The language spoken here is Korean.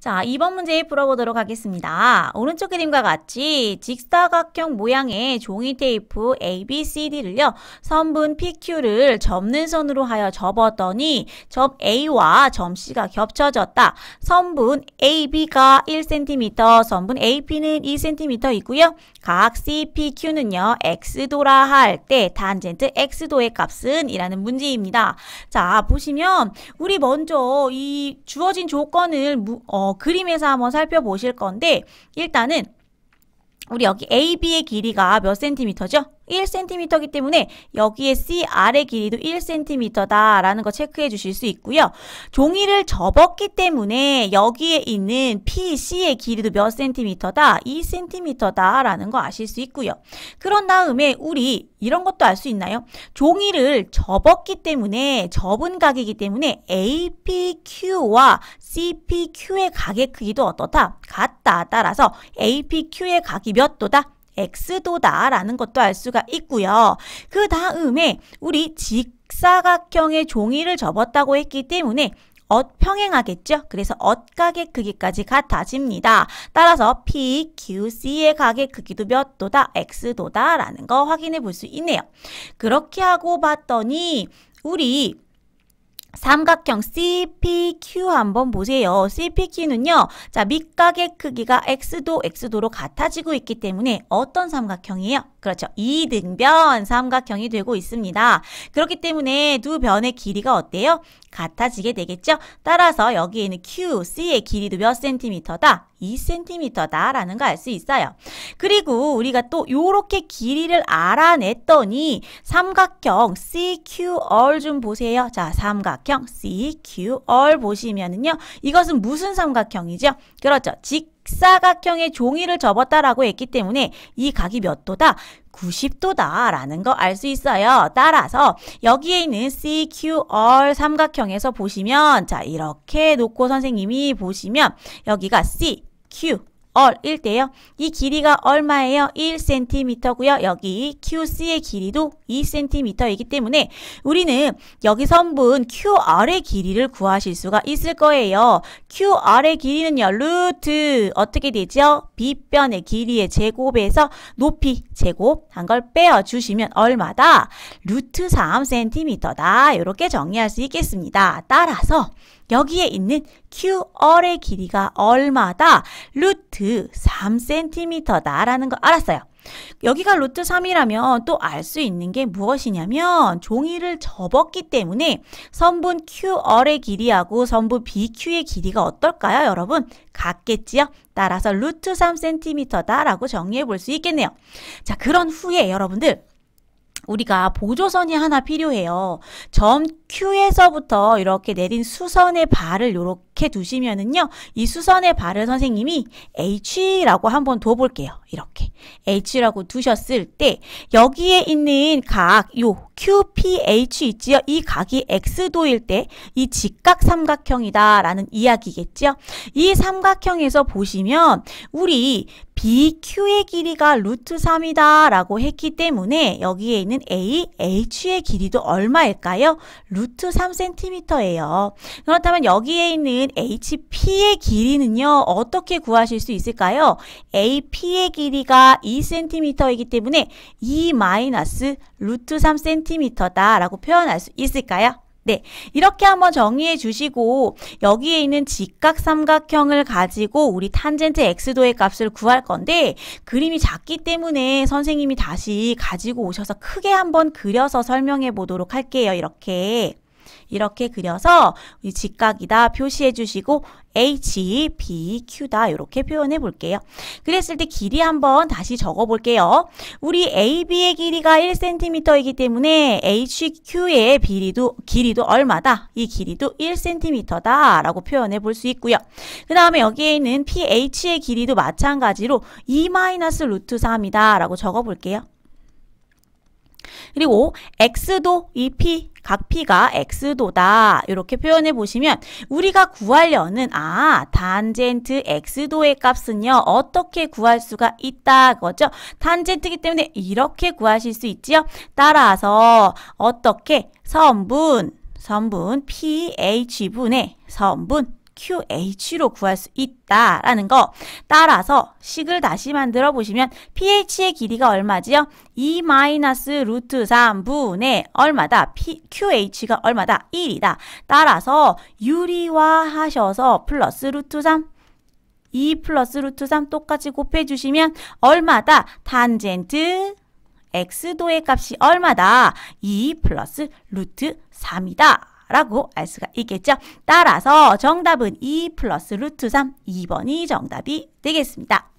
자, 2번 문제 풀어보도록 하겠습니다. 오른쪽 그림과 같이 직사각형 모양의 종이 테이프 ABCD를요. 선분 PQ를 접는 선으로 하여 접었더니 접 A와 점 C가 겹쳐졌다. 선분 AB가 1cm, 선분 AP는 2cm이고요. 각 CPQ는요. X도라 할 때단젠트 X도의 값은 이라는 문제입니다. 자, 보시면 우리 먼저 이 주어진 조건을 어, 그림에서 한번 살펴보실 건데 일단은 우리 여기 AB의 길이가 몇 센티미터죠? 1cm이기 때문에 여기에 CR의 길이도 1cm다라는 거 체크해 주실 수 있고요. 종이를 접었기 때문에 여기에 있는 PC의 길이도 몇 cm다? 2cm다라는 거 아실 수 있고요. 그런 다음에 우리 이런 것도 알 수 있나요? 종이를 접었기 때문에 접은 각이기 때문에 APQ와 CPQ의 각의 크기도 어떻다? 같다. 따라서 APQ의 각이 몇 도다? x도다라는 것도 알 수가 있고요. 그 다음에 우리 직사각형의 종이를 접었다고 했기 때문에 엇 평행하겠죠? 그래서 엇각의 크기까지 같아집니다. 따라서 P, Q, C의 각의 크기도 몇 도다? X도다라는 거 확인해 볼 수 있네요. 그렇게 하고 봤더니 우리 삼각형 CPQ 한번 보세요. CPQ는요. 자, 밑각의 크기가 X도 X도로 같아지고 있기 때문에 어떤 삼각형이에요? 그렇죠. 이등변 삼각형이 되고 있습니다. 그렇기 때문에 두 변의 길이가 어때요? 같아지게 되겠죠. 따라서 여기에는 QC의 길이도 몇 센티미터다? 2cm다라는 거알수 있어요. 그리고 우리가 또 이렇게 길이를 알아냈더니 삼각형 CQR 좀 보세요. 자, 삼각 삼각형 CQR 보시면은요. 이것은 무슨 삼각형이죠? 그렇죠. 직사각형의 종이를 접었다라고 했기 때문에 이 각이 몇 도다? 90도다라는 거 알 수 있어요. 따라서 여기에 있는 CQR 삼각형에서 보시면 자 이렇게 놓고 선생님이 보시면 여기가 C, Q, a l 일 때요. 이 길이가 얼마예요? 1cm고요. 여기 QC의 길이도 2cm이기 때문에 우리는 여기 선분 QR의 길이를 구하실 수가 있을 거예요. QR의 길이는요. 루트 어떻게 되죠? 빗변의 길이의 제곱에서 높이 제곱한 걸 빼어주시면 얼마다? 루트 3cm다. 이렇게 정리할 수 있겠습니다. 따라서 여기에 있는 QR의 길이가 얼마다? 루트 3cm다라는 거 알았어요. 여기가 루트 3이라면 또 알 수 있는 게 무엇이냐면 종이를 접었기 때문에 선분 QR의 길이하고 선분 BQ의 길이가 어떨까요? 여러분 같겠지요? 따라서 루트 3cm다라고 정리해 볼 수 있겠네요. 자 그런 후에 여러분들 우리가 보조선이 하나 필요해요. 점 Q에서부터 이렇게 내린 수선의 발을 이렇게 두시면은요. 이 수선의 발을 선생님이 H라고 한번 둬볼게요. 이렇게 H라고 두셨을 때 여기에 있는 각, 요 QPH 있지요? 이 각이 X도일 때 이 직각 삼각형이다라는 이야기겠죠? 이 삼각형에서 보시면 우리 BQ의 길이가 루트 3이다 라고 했기 때문에 여기에 있는 AH의 길이도 얼마일까요? 루트 3cm예요. 그렇다면 여기에 있는 HP의 길이는요. 어떻게 구하실 수 있을까요? AP의 길이가 2cm이기 때문에 2 e 루트 3cm다 라고 표현할 수 있을까요? 네, 이렇게 한번 정의해 주시고 여기에 있는 직각삼각형을 가지고 우리 탄젠트 x도의 값을 구할 건데 그림이 작기 때문에 선생님이 다시 가지고 오셔서 크게 한번 그려서 설명해 보도록 할게요. 이렇게. 이렇게 그려서 직각이다 표시해 주시고 H, B, Q다 이렇게 표현해 볼게요. 그랬을 때 길이 한번 다시 적어 볼게요. 우리 AB의 길이가 1cm이기 때문에 HQ의 길이도, 길이도 얼마다? 이 길이도 1cm다 라고 표현해 볼 수 있고요. 그 다음에 여기에 있는 PH의 길이도 마찬가지로 2-루트 e 3이다 라고 적어 볼게요. 그리고 x도 이 p 각 p가 x도다 이렇게 표현해 보시면 우리가 구하려는 아단젠트 x도의 값은요 어떻게 구할 수가 있다 거죠 단젠트이기 때문에 이렇게 구하실 수 있지요 따라서 어떻게 선분 선분 ph분의 선분 QH로 구할 수 있다라는 거. 따라서 식을 다시 만들어 보시면 pH의 길이가 얼마지요? 2 루트 3분의 얼마다? P, QH가 얼마다? 1이다. 따라서 유리화하셔서 플러스 루트 3 2 플러스 루트 3 똑같이 곱해주시면 얼마다? 탄젠트 x도의 값이 얼마다? 2 플러스 루트 3이다. 라고 알 수가 있겠죠. 따라서 정답은 2 플러스 루트 3, 2번이 정답이 되겠습니다.